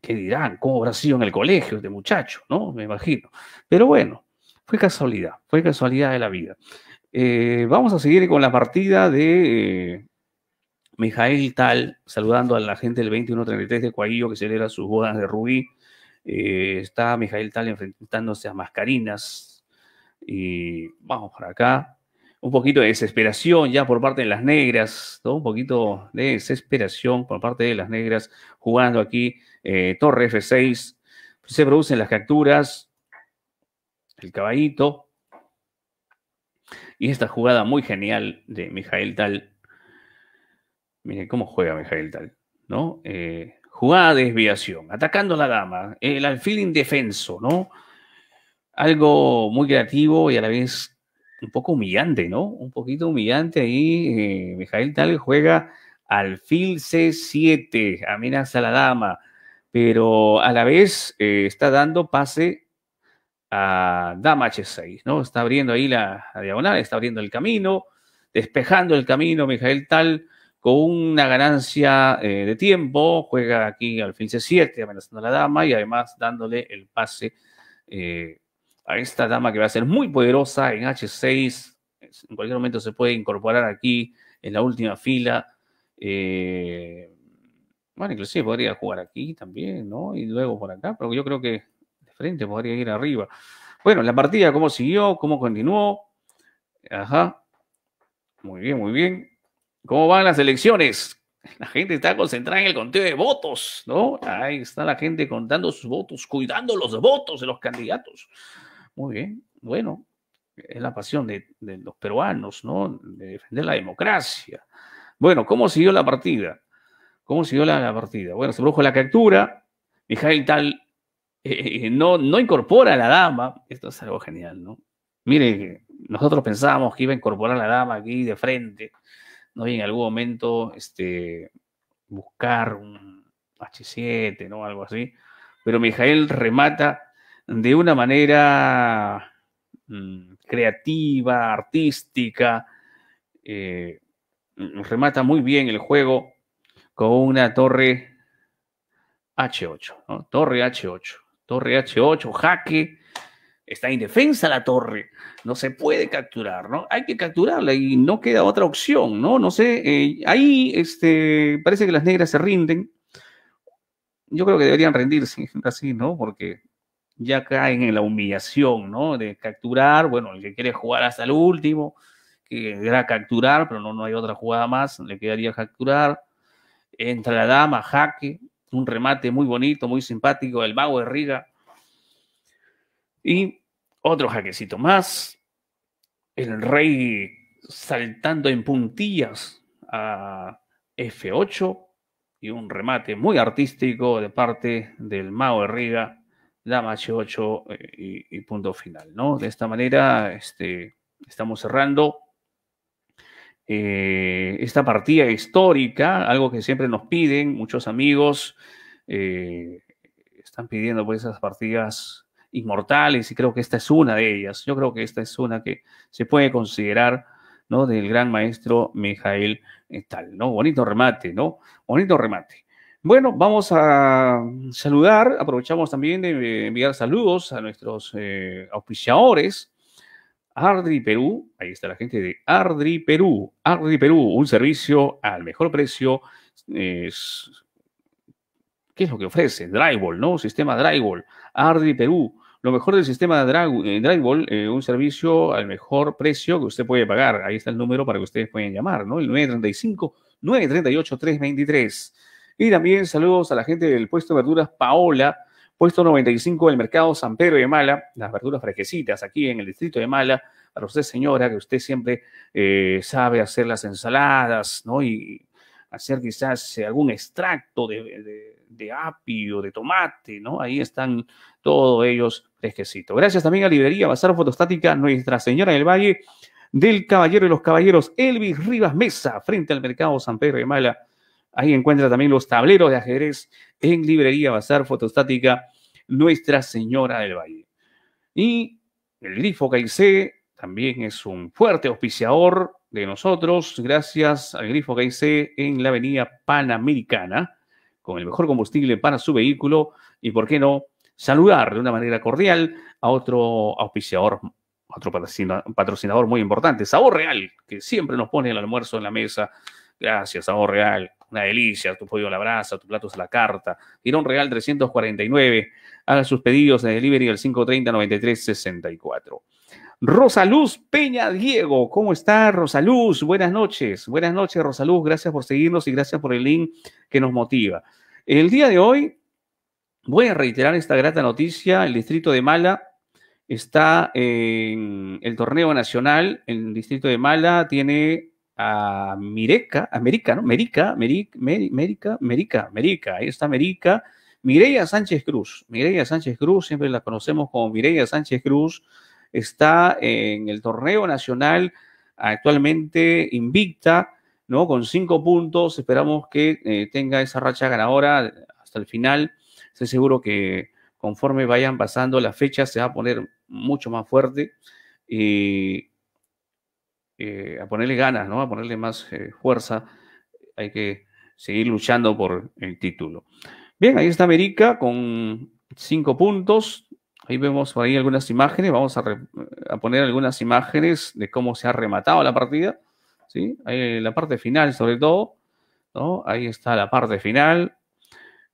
qué dirán, cómo habrá sido en el colegio este muchacho, ¿no? Me imagino. Pero bueno, fue casualidad, fue casualidad de la vida. Eh, vamos a seguir con la partida de eh, Mijael Tal, saludando a la gente del 2133 de Cuaguillo que celebra sus bodas de Rubí. Eh, está Mijael Tal enfrentándose a Mascarinas, y vamos para acá. Un poquito de desesperación ya por parte de las negras, un poquito de desesperación por parte de las negras jugando aquí eh, Torre F6. Se producen las capturas, el caballito y esta jugada muy genial de Mijael Tal. Miren cómo juega Mijael Tal, ¿no? Eh, jugada de desviación, atacando a la dama, el alfil indefenso, ¿no? algo muy creativo y a la vez un poco humillante, ¿no? Un poquito humillante ahí. Eh, Mijael Tal juega al alfil C7, amenaza a la dama, pero a la vez eh, está dando pase a dama H6, ¿no? Está abriendo ahí la, diagonal, está abriendo el camino, despejando el camino Mijael Tal con una ganancia eh, de tiempo, juega aquí al alfil C7, amenazando a la dama y además dándole el pase. Eh, a esta dama que va a ser muy poderosa en H6. En cualquier momento se puede incorporar aquí en la última fila. Eh, bueno, inclusive podría jugar aquí también, ¿no? Y luego por acá, pero yo creo que de frente podría ir arriba. Bueno, la partida, ¿cómo siguió? ¿Cómo continuó? Ajá. Muy bien, muy bien. ¿Cómo van las elecciones? La gente está concentrada en el conteo de votos, ¿no? Ahí está la gente contando sus votos, cuidando los votos de los candidatos. Muy bien, bueno, es la pasión de, los peruanos, ¿no? De defender la democracia. Bueno, ¿cómo siguió la partida? ¿Cómo siguió la, partida? Bueno, se produjo la captura. Mijael Tal eh, eh, eh, no, no incorpora a la dama. Esto es algo genial, ¿no? Mire, nosotros pensábamos que iba a incorporar a la dama aquí de frente, ¿no? Y en algún momento este, buscar un H7, ¿no? Algo así. Pero Mijael remata de una manera mm, creativa, artística, eh, remata muy bien el juego con una torre H8, Torre H8, torre H8, jaque, está indefensa la torre, no se puede capturar, ¿no? Hay que capturarla y no queda otra opción, ¿no? No sé, eh, ahí este, parece que las negras se rinden. Yo creo que deberían rendirse así, ¿no? Porque ya caen en la humillación, ¿no? De capturar, bueno, el que quiere jugar hasta el último, que era capturar, pero no, no hay otra jugada más, le quedaría capturar. Entra la dama, jaque, un remate muy bonito, muy simpático del mago de Riga. Y otro jaquecito más. El rey saltando en puntillas a F8 y un remate muy artístico de parte del mago de Riga la h8 eh, y, punto final, ¿no? De esta manera este, estamos cerrando eh, esta partida histórica, algo que siempre nos piden muchos amigos, eh, están pidiendo pues esas partidas inmortales y creo que esta es una de ellas. Yo creo que esta es una que se puede considerar, ¿no? Del gran maestro Mijael Tal, ¿no? Bonito remate, ¿no? Bonito remate. Bueno, vamos a saludar, aprovechamos también de enviar saludos a nuestros eh, auspiciadores. Ardri Perú, ahí está la gente de Ardri Perú. Ardri Perú, un servicio al mejor precio. ¿Qué es lo que ofrece? Drywall, ¿no? Sistema Drywall. Ardri Perú, lo mejor del sistema de eh, Drywall, eh, un servicio al mejor precio que usted puede pagar. Ahí está el número para que ustedes puedan llamar, ¿no? El 935 938 323. Y también saludos a la gente del puesto de verduras Paola, puesto 95 del mercado San Pedro de Mala, las verduras fresquecitas aquí en el distrito de Mala, para usted señora, que usted siempre eh, sabe hacer las ensaladas, ¿no? Y hacer quizás algún extracto de, de, apio, de tomate, ¿no? Ahí están todos ellos fresquecitos. Gracias también a Librería Bazar Fotostática Nuestra Señora del Valle, del Caballero y los Caballeros Elvis Rivas Mesa, frente al mercado San Pedro de Mala Ahí encuentra también los tableros de ajedrez en librería Bazar Fotostática Nuestra Señora del Valle. Y el Grifo Caicé también es un fuerte auspiciador de nosotros, gracias al Grifo Caicé en la avenida Panamericana, con el mejor combustible para su vehículo y, por qué no, saludar de una manera cordial a otro auspiciador, otro patrocinador muy importante, Sabor Real, que siempre nos pone el almuerzo en la mesa. Gracias, Sabor Real. Una delicia, tu pollo a la brasa, tu plato es la carta. un Real 349. Haga sus pedidos de delivery al 530-9364. Rosaluz Peña Diego, ¿cómo está Rosaluz? Buenas noches, buenas noches Rosaluz, gracias por seguirnos y gracias por el link que nos motiva. El día de hoy voy a reiterar esta grata noticia, el distrito de Mala está en el torneo nacional, el distrito de Mala tiene a Mireca, a ¿no? Merica, Merica, Merica, Merica, ahí está Merica. Mireia Sánchez Cruz, Mireia Sánchez Cruz, siempre la conocemos como Mireya Sánchez Cruz, está en el torneo nacional actualmente invicta, ¿no? Con cinco puntos, esperamos que eh, tenga esa racha ganadora hasta el final. Estoy seguro que conforme vayan pasando las fechas se va a poner mucho más fuerte. Y eh, a ponerle ganas, ¿no? A ponerle más eh, fuerza. Hay que seguir luchando por el título. Bien, ahí está América con cinco puntos. Ahí vemos por ahí algunas imágenes. Vamos a, poner algunas imágenes de cómo se ha rematado la partida. ¿sí? la parte final, sobre todo. ¿no? Ahí está la parte final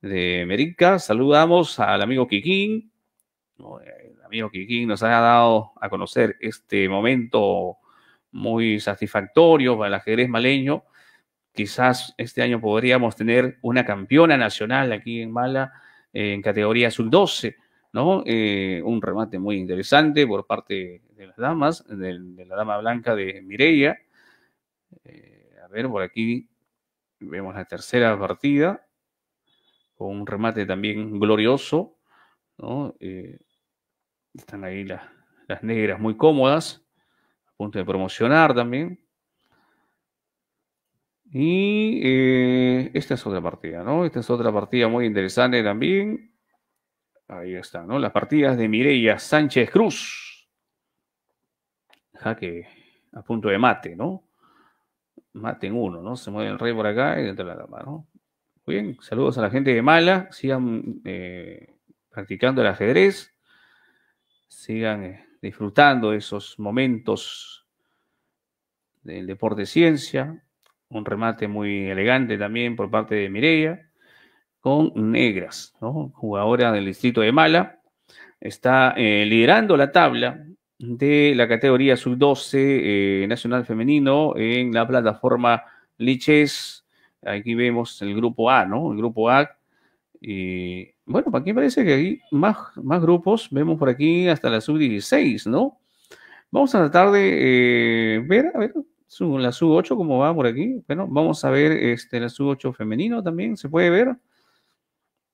de América. Saludamos al amigo Kikín. El amigo Kikín nos ha dado a conocer este momento muy satisfactorio para el ajedrez maleño. Quizás este año podríamos tener una campeona nacional aquí en Mala eh, en categoría sub-12, ¿no? Eh, un remate muy interesante por parte de las damas, de, la dama blanca de Mireia. Eh, a ver, por aquí vemos la tercera partida, con un remate también glorioso, están ahí las negras muy cómodas punto de promocionar también. Y eh, esta es otra partida, ¿no? Esta es otra partida muy interesante también. Ahí está, ¿no? Las partidas de Mireia Sánchez Cruz. Jaque a punto de mate, ¿no? Mate en uno, ¿no? Se mueve el rey por acá y dentro la dama, ¿no? Muy bien, saludos a la gente de Mala. Sigan eh, practicando el ajedrez. Sigan eh, disfrutando esos momentos del deporte ciencia. Un remate muy elegante también por parte de Mireia con Negras, ¿no? jugadora del distrito de Mala. Está eh, liderando la tabla de la categoría sub-12 eh, nacional femenino en la plataforma Liches. Aquí vemos el grupo A, ¿no? El grupo A. y. Eh, bueno, ¿para aquí parece que hay más, más grupos. Vemos por aquí hasta la sub-16, ¿no? Vamos a tratar de eh, ver, a ver, la sub-8, cómo va por aquí. Bueno, vamos a ver este, la sub-8 femenino también, se puede ver.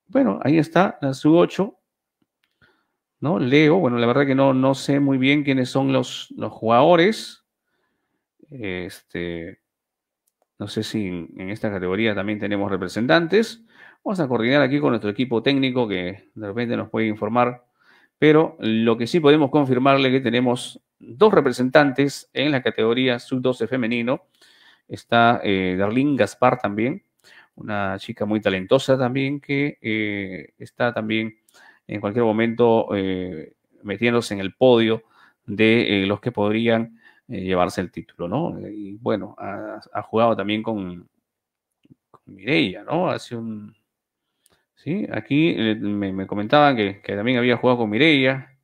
Bueno, ahí está la sub-8, ¿no? Leo, bueno, la verdad que no, no sé muy bien quiénes son los, los jugadores. Este, no sé si en esta categoría también tenemos representantes. Vamos a coordinar aquí con nuestro equipo técnico que de repente nos puede informar, pero lo que sí podemos confirmarle es que tenemos dos representantes en la categoría sub-12 femenino. Está eh, Darlene Gaspar también, una chica muy talentosa también que eh, está también en cualquier momento eh, metiéndose en el podio de eh, los que podrían llevarse el título, ¿no? Y bueno, ha, jugado también con, con Mireia, ¿no? Hace un, ¿sí? Aquí eh, me, comentaban que, también había jugado con Mireia.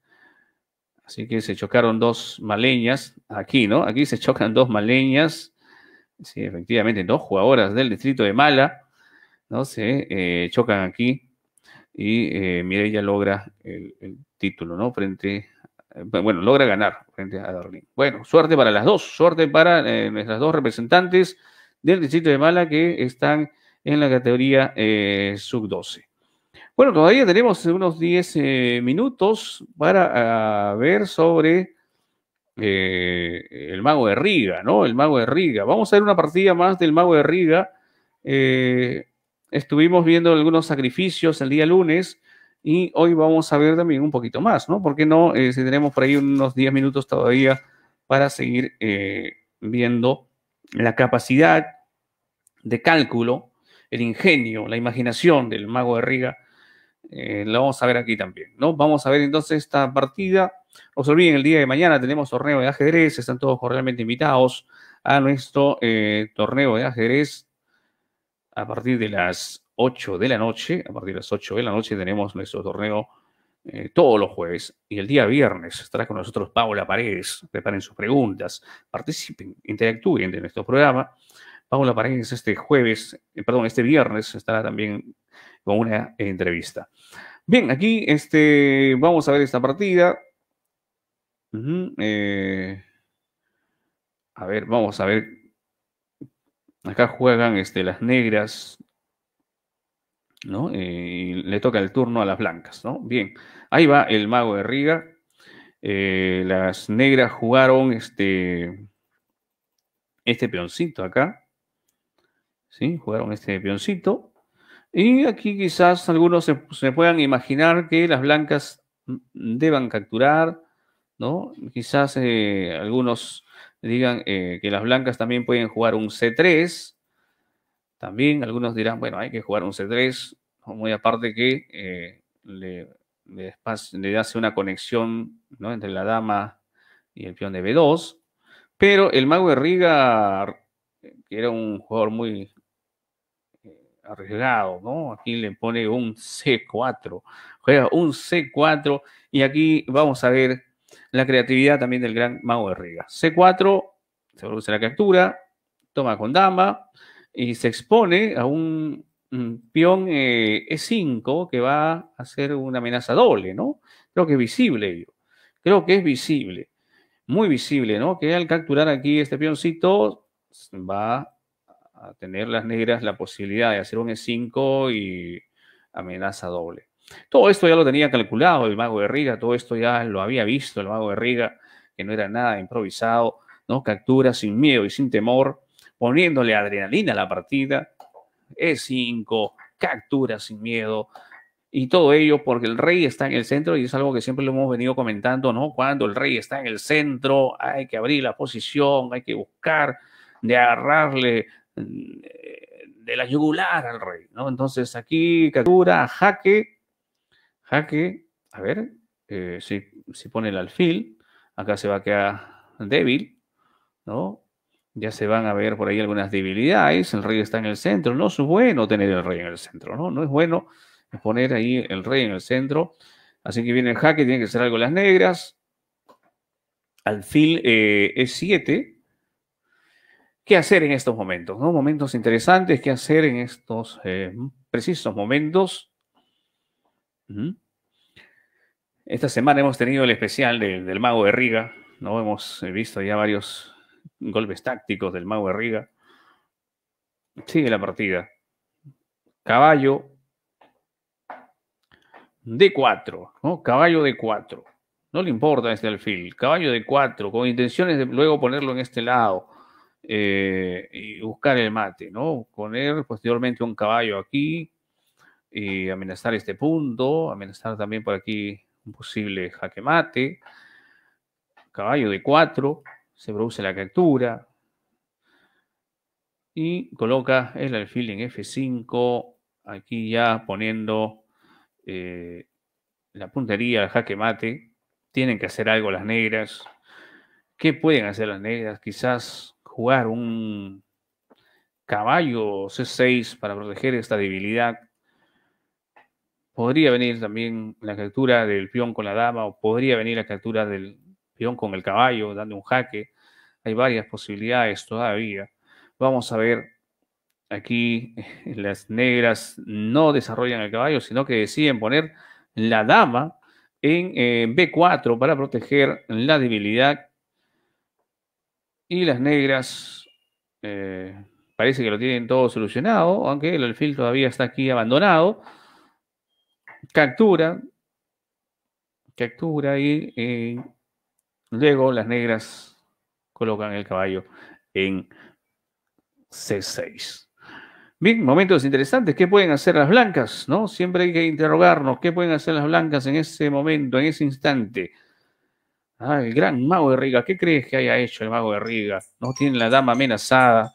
Así que se chocaron dos maleñas. Aquí, ¿no? Aquí se chocan dos maleñas. Sí, efectivamente, dos jugadoras del distrito de Mala. ¿no? Se eh, chocan aquí. Y eh, Mireia logra el, título, ¿no? Frente. Eh, bueno, logra ganar frente a Darling. Bueno, suerte para las dos, suerte para nuestras dos representantes del distrito de Mala que están en la categoría eh, sub-12. Bueno, todavía tenemos unos 10 eh, minutos para ah, ver sobre eh, el mago de Riga, ¿no? El mago de Riga. Vamos a ver una partida más del mago de Riga. estuvimos viendo algunos sacrificios el día lunes y hoy vamos a ver también un poquito más, ¿no? ¿Por qué no? si tenemos por ahí unos 10 minutos todavía para seguir viendo la capacidad de cálculo el ingenio, la imaginación del mago de Riga. Eh, lo vamos a ver aquí también, ¿no? Vamos a ver entonces esta partida. Os olviden, el día de mañana tenemos torneo de ajedrez, están todos cordialmente invitados a nuestro eh, torneo de ajedrez a partir de las 8 de la noche. A partir de las 8 de la noche tenemos nuestro torneo eh, todos los jueves y el día viernes estará con nosotros Paula Paredes. Preparen sus preguntas, participen, interactúen de nuestro programa. Paula Paredes este jueves, eh, perdón, este viernes estará también con una entrevista. Bien, aquí este, vamos a ver esta partida. Eh, a ver, vamos a ver. Acá juegan este, las negras, ¿no? Eh, le toca el turno a las blancas, ¿no? Bien, ahí va el mago de Riga. las negras jugaron este, este peoncito acá. Jugaron este peoncito. Y aquí quizás algunos se, puedan imaginar que las blancas mm, deban capturar, ¿no? Quizás eh, algunos digan eh, que las blancas también pueden jugar un C3. También algunos dirán, bueno, hay que jugar un C3, muy aparte que eh, le, hace una conexión entre la dama y el peón de B2. Pero el mago de Riga, que era un jugador muy, arriesgado, ¿no? Aquí le pone un C4, juega un C4 y aquí vamos a ver la creatividad también del gran mago de Riga. C4, se produce la captura, toma con dama y se expone a un peón E5 eh, e que va a hacer una amenaza doble, ¿no? Creo que es visible Creo que es visible, muy visible, ¿no? Que al capturar aquí este peoncito va a tener las negras la posibilidad de hacer un E5 y amenaza doble. Todo esto ya lo tenía calculado el mago de Riga, todo esto ya lo había visto el mago de Riga, que no era nada improvisado, ¿no? Captura sin miedo y sin temor, poniéndole adrenalina a la partida. E5, captura sin miedo, y todo ello porque el rey está en el centro y es algo que siempre lo hemos venido comentando, ¿no? Cuando el rey está en el centro hay que abrir la posición, hay que buscar de agarrarle de la yugular al rey, ¿no? Entonces aquí captura jaque, jaque, a ver, eh, si, si, pone el alfil, acá se va a quedar débil, ¿no? Ya se van a ver por ahí algunas debilidades, el rey está en el centro, no es bueno tener el rey en el centro, ¿no? No es bueno poner ahí el rey en el centro, así que viene el jaque, tiene que ser algo las negras, alfil eh, es E7, qué hacer en estos momentos, ¿no? Momentos interesantes, qué hacer en estos eh, precisos momentos. Esta semana hemos tenido el especial del Mago de Riga, ¿no? Hemos eh, visto ya varios golpes tácticos del Mago de Riga. Sigue la partida. Caballo de cuatro. ¿no? Caballo de cuatro. No le importa este alfil. Caballo de cuatro, con intenciones de luego ponerlo en este lado. Eh, y buscar el mate, ¿no? Poner posteriormente un caballo aquí y amenazar este punto, amenazar también por aquí un posible jaque mate, caballo de 4, se produce la captura y coloca el alfil en F5, aquí ya poniendo eh, la puntería al jaque mate, tienen que hacer algo las negras. ¿Qué pueden hacer las negras? Quizás jugar un caballo C6 para proteger esta debilidad. Podría venir también la captura del peón con la dama o podría venir la captura del peón con el caballo, dando un jaque. Hay varias posibilidades todavía. Vamos a ver, aquí las negras no desarrollan el caballo, sino que deciden poner la dama en eh, B4 para proteger la debilidad y las negras eh, parece que lo tienen todo solucionado, aunque el alfil todavía está aquí abandonado. Captura, captura y, luego las negras colocan el caballo en C6. Bien, momentos interesantes. ¿Qué pueden hacer las blancas? ¿No? Siempre hay que interrogarnos qué pueden hacer las blancas en ese momento, en ese instante. Ah, el gran mago de Riga. ¿Qué crees que haya hecho el mago de Riga? No tiene la dama amenazada.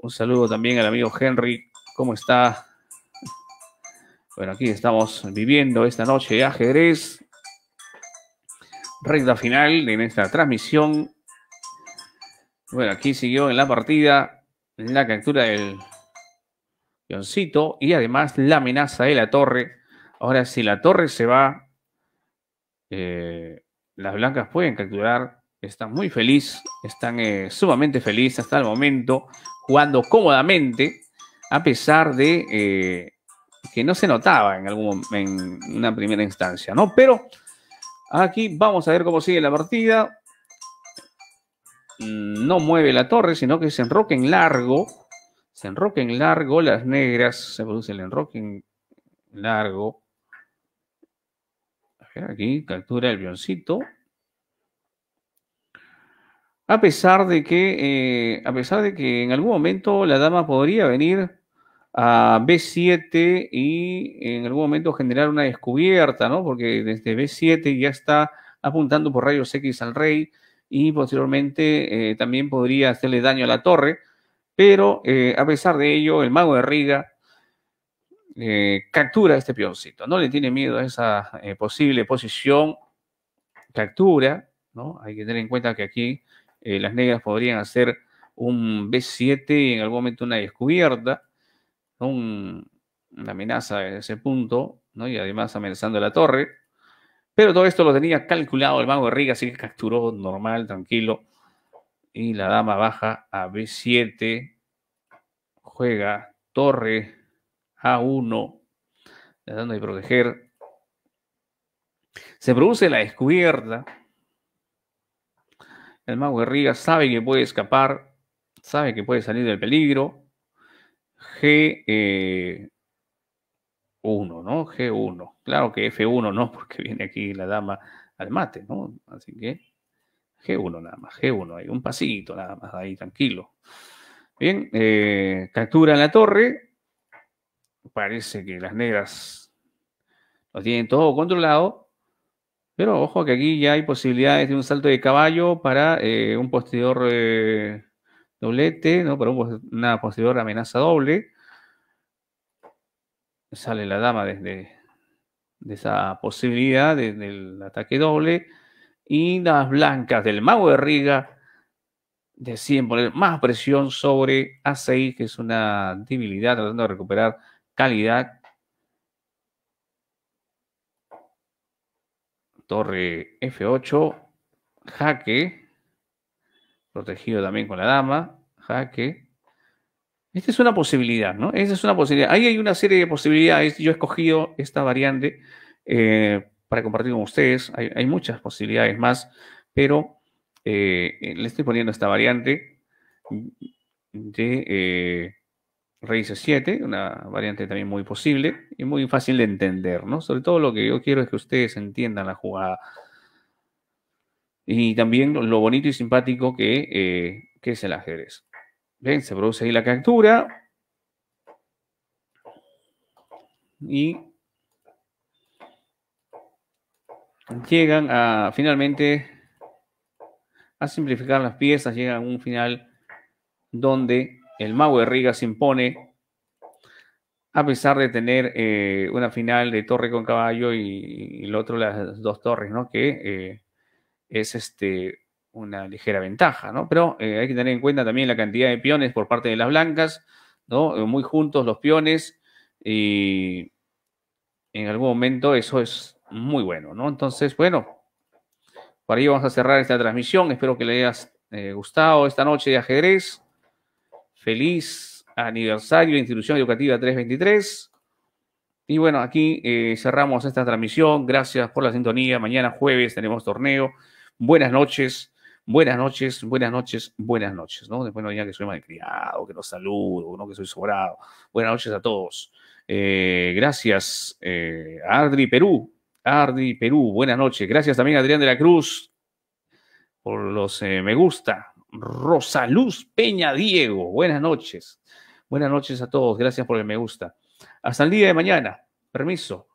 Un saludo también al amigo Henry. ¿Cómo está? Bueno, aquí estamos viviendo esta noche de ajedrez. Recta final en esta transmisión. Bueno, aquí siguió en la partida la captura del peoncito y además la amenaza de la torre. Ahora, si la torre se va, eh, las blancas pueden capturar, están muy feliz, están eh, sumamente feliz hasta el momento, jugando cómodamente, a pesar de eh, que no se notaba en, algún, en una primera instancia, ¿no? Pero aquí vamos a ver cómo sigue la partida. Mm, no mueve la torre, sino que se enroque en largo. Se enroque en largo, las negras se produce el enroque en largo ¿eh? aquí captura el avioncito. A pesar de que, eh, a pesar de que en algún momento la dama podría venir a B7 y en algún momento generar una descubierta, ¿no? Porque desde B7 ya está apuntando por rayos X al rey y posteriormente eh, también podría hacerle daño a la torre. Pero a pesar de ello, el mago de Riga eh, captura este peoncito, no le tiene miedo a esa eh, posible posición, captura, ¿no? Hay que tener en cuenta que aquí eh, las negras podrían hacer un B7 y en algún momento una descubierta, una amenaza en ese punto, ¿no? Y además amenazando la torre. Pero todo esto lo tenía calculado el mago de Riga, así que capturó normal, tranquilo. Y la dama baja a B7, juega torre a1, tratando de proteger. Se produce la descubierta. El mago Guerriga sabe que puede escapar, sabe que puede salir del peligro. G1, eh, ¿no? G1. Claro que F1 no, porque viene aquí la dama al mate, ¿no? Así que G1 nada más, G1, hay un pasito nada más ahí, tranquilo. Bien, eh, captura la torre, parece que las negras lo tienen todo controlado. Pero ojo que aquí ya hay posibilidades de un salto de caballo para eh, un posterior eh, doblete, ¿no? Para una posterior amenaza doble. Sale la dama desde esa posibilidad del ataque doble. Y las blancas del mago de Riga deciden poner más presión sobre A6, que es una debilidad, tratando de recuperar calidad. Torre F8, jaque, protegido también con la dama, jaque. Esta es una posibilidad, ¿no? Esta es una posibilidad. Ahí hay una serie de posibilidades. Yo he escogido esta variante eh, para compartir con ustedes. Hay, muchas posibilidades más, pero eh, le estoy poniendo esta variante de eh, raíz 7, una variante también muy posible y muy fácil de entender, ¿no? Sobre todo lo que yo quiero es que ustedes entiendan la jugada. Y también lo bonito y simpático eh, que, es el ajedrez. Bien, se produce ahí la captura. Y llegan a finalmente a simplificar las piezas, llegan a un final donde el Mago de Riga se impone a pesar de tener eh, una final de torre con caballo y, el otro las dos torres, ¿no? Que eh, es este, una ligera ventaja, ¿no? Pero eh, hay que tener en cuenta también la cantidad de peones por parte de las blancas, ¿no? Muy juntos los peones y en algún momento eso es muy bueno, ¿no? Entonces, bueno, por ahí vamos a cerrar esta transmisión. Espero que le hayas gustado esta noche de ajedrez. Feliz aniversario de Institución Educativa 323. Y bueno, aquí eh, cerramos esta transmisión. Gracias por la sintonía. Mañana jueves tenemos torneo. Buenas noches. Buenas noches, buenas noches, buenas noches, ¿no? Después no digan que soy malcriado, que no saludo, que soy sobrado. Buenas noches a todos. Eh, gracias, eh, Perú. Ardi Perú, buenas noches. Gracias también a Adrián de la Cruz por los eh, me gusta. Rosaluz Peña Diego. Buenas noches. Buenas noches a todos. Gracias por el me gusta. Hasta el día de mañana. Permiso.